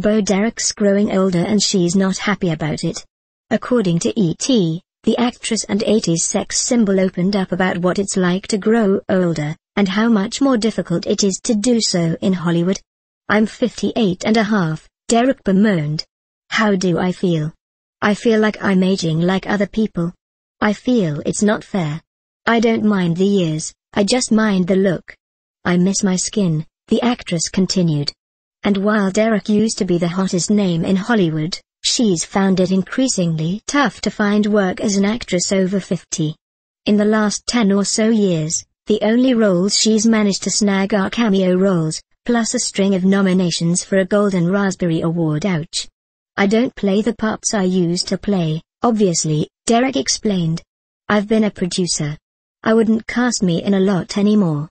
Bo Derek's growing older and she's not happy about it. According to E.T., the actress and 80s sex symbol opened up about what it's like to grow older, and how much more difficult it is to do so in Hollywood. I'm 58 and a half, Derek bemoaned. How do I feel? I feel like I'm aging like other people. I feel it's not fair. I don't mind the years, I just mind the look. I miss my skin, the actress continued. And while Derek used to be the hottest name in Hollywood, she's found it increasingly tough to find work as an actress over 50. In the last 10 or so years, the only roles she's managed to snag are cameo roles, plus a string of nominations for a Golden Raspberry Award. Ouch. I don't play the parts I used to play, obviously, Derek explained. I've been a producer. I wouldn't cast me in a lot anymore.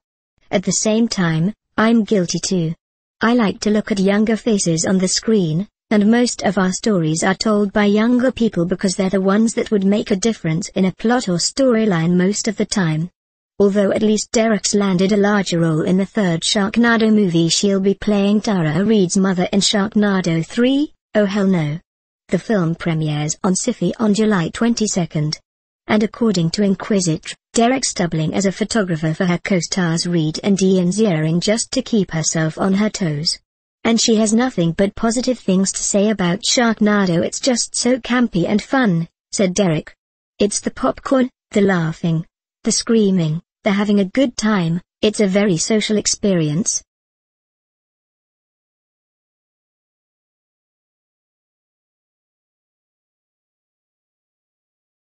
At the same time, I'm guilty too. I like to look at younger faces on the screen, and most of our stories are told by younger people because they're the ones that would make a difference in a plot or storyline most of the time. Although at least Derek's landed a larger role in the third Sharknado movie she'll be playing Tara Reid's mother in Sharknado 3, Oh Hell No. The film premieres on SIFI on July 22nd. And according to Inquisitr. Derek Stubbling as a photographer for her co-stars Reed and Ian Ziering just to keep herself on her toes. And she has nothing but positive things to say about Sharknado it's just so campy and fun, said Derek. It's the popcorn, the laughing, the screaming, the having a good time, it's a very social experience,